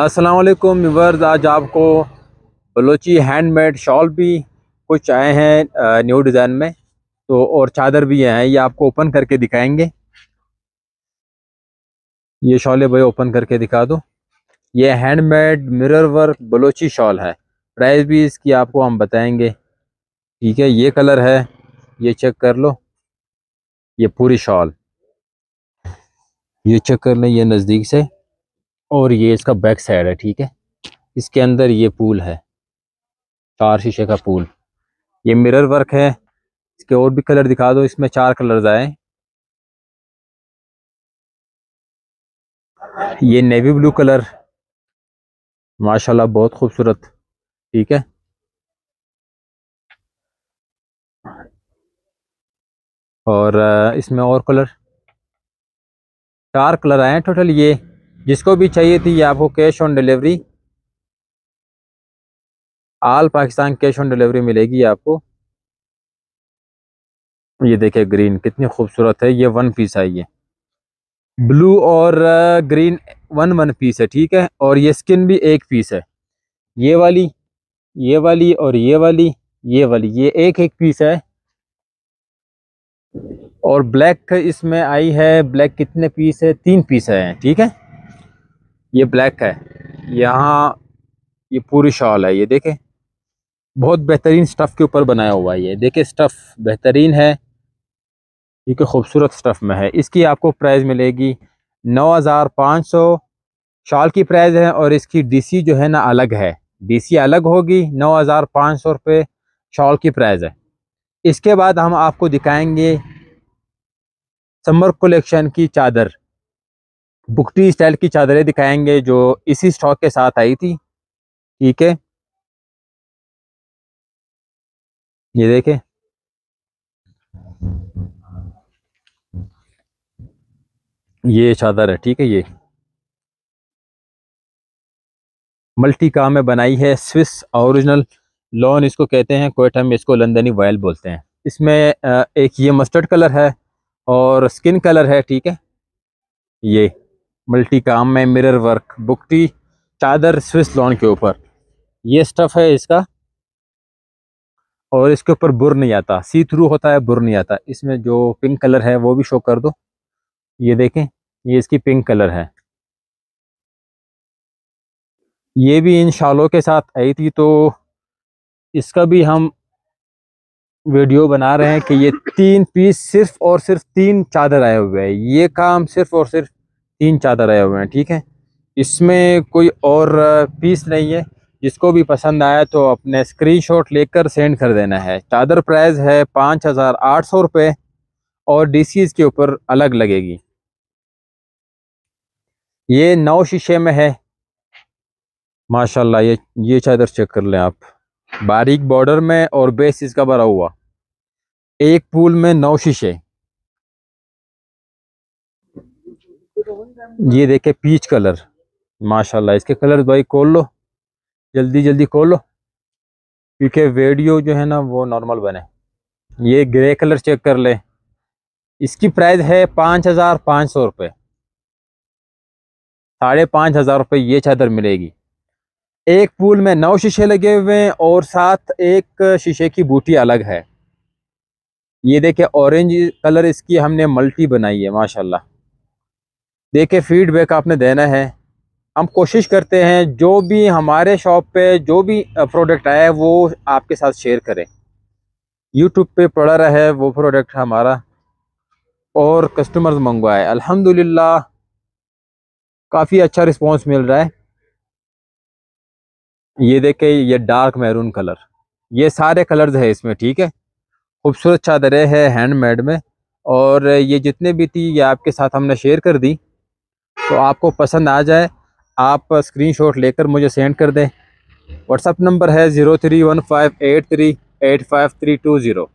असलकुम व्यूवर्स आज आपको बलोची हैंडमेड शॉल भी कुछ आए हैं न्यू डिज़ाइन में तो और चादर भी हैं ये आपको ओपन करके दिखाएंगे ये शॉल भाई ओपन करके दिखा दो ये handmade mirror work Balochi shawl है प्राइस भी इसकी आपको हम बताएंगे ठीक है ये कलर है ये चेक कर लो ये पूरी शॉल ये चेक कर लें ये नज़दीक से और ये इसका बैक साइड है ठीक है इसके अंदर ये पूल है चार शीशे का पूल ये मिरर वर्क है इसके और भी कलर दिखा दो इसमें चार कलर्स आए ये नेवी ब्लू कलर माशाल्लाह बहुत खूबसूरत ठीक है और इसमें और कलर चार कलर आए हैं टोटल ये जिसको भी चाहिए थी ये आपको cash on delivery all Pakistan cash on delivery मिलेगी आपको ये देखिए ग्रीन कितनी खूबसूरत है ये वन पीस है ये ब्लू और ग्रीन वन वन पीस है ठीक है और ये स्किन भी एक पीस है ये वाली ये वाली और ये वाली ये वाली ये एक एक पीस है और ब्लैक इसमें आई है ब्लैक कितने पीस है तीन पीस है ठीक है ये ब्लैक है यहाँ ये पूरी शॉल है ये देखें बहुत बेहतरीन स्टफ़ के ऊपर बनाया हुआ है ये देखिए स्टफ़ बेहतरीन है ये कि खूबसूरत स्टफ़ में है इसकी आपको प्राइस मिलेगी नौ हज़ार पाँच सौ शॉल की प्राइस है और इसकी डीसी जो है ना अलग है डीसी अलग होगी नौ हज़ार पाँच सौ रुपये शॉल की प्राइस है इसके बाद हम आपको दिखाएंगे समर कलेक्शन की चादर बुकटी स्टाइल की चादरें दिखाएंगे जो इसी स्टॉक के साथ आई थी ठीक है ये देखें ये चादर है ठीक है ये मल्टी काम में बनाई है स्विस ओरिजिनल लॉन इसको कहते हैं कोयटा में इसको लंदनी वायल बोलते हैं इसमें एक ये मस्टर्ड कलर है और स्किन कलर है ठीक है ये मल्टी काम में मिरर वर्क बुकटी चादर स्विस लॉन के ऊपर ये स्टफ़ है इसका और इसके ऊपर बुर नहीं आता सी थ्रू होता है बुर नहीं आता इसमें जो पिंक कलर है वो भी शो कर दो ये देखें ये इसकी पिंक कलर है ये भी इन शालों के साथ आई थी तो इसका भी हम वीडियो बना रहे हैं कि ये तीन पीस सिर्फ और सिर्फ तीन चादर आए हुए हैं ये काम सिर्फ और सिर्फ तीन चादर आए हुए हैं ठीक है इसमें कोई और पीस नहीं है जिसको भी पसंद आया तो अपने स्क्रीनशॉट लेकर सेंड कर देना है चादर प्राइस है पाँच हज़ार आठ सौ रुपये और डीसीज के ऊपर अलग लगेगी ये नौ शीशे में है माशाल्लाह ये ये चादर चेक कर लें आप बारीक बॉर्डर में और बेस इसका भरा हुआ एक पूल में नौ शीशे ये देखे पीच कलर माशाल्लाह इसके कलर भाई खोल लो जल्दी जल्दी खोल लो क्योंकि वीडियो जो है ना वो नॉर्मल बने ये ग्रे कलर चेक कर ले इसकी प्राइस है पाँच हज़ार पाँच सौ रुपये साढ़े पाँच हज़ार रुपये ये चादर मिलेगी एक पूल में नौ शीशे लगे हुए हैं और साथ एक शीशे की बूटी अलग है ये देखे ऑरेंज कलर इसकी हमने मल्टी बनाई है माशाल्लाह देखे फीडबैक आपने देना है हम कोशिश करते हैं जो भी हमारे शॉप पे जो भी प्रोडक्ट आया है वो आपके साथ शेयर करें यूट्यूब पे पड़ा रहा है वो प्रोडक्ट हमारा और कस्टमर्स मंगवाए अल्हम्दुलिल्लाह काफ़ी अच्छा रिस्पांस मिल रहा है ये देखे ये डार्क मैरून कलर ये सारे कलर्स है इसमें ठीक है खूबसूरत चादरें है हैंडमेड में और ये जितने भी थी ये आपके साथ हमने शेयर कर दी तो आपको पसंद आ जाए आप स्क्रीनशॉट लेकर मुझे सेंड कर दें व्हाट्सअप नंबर है zero three one five eight three eight five three two zero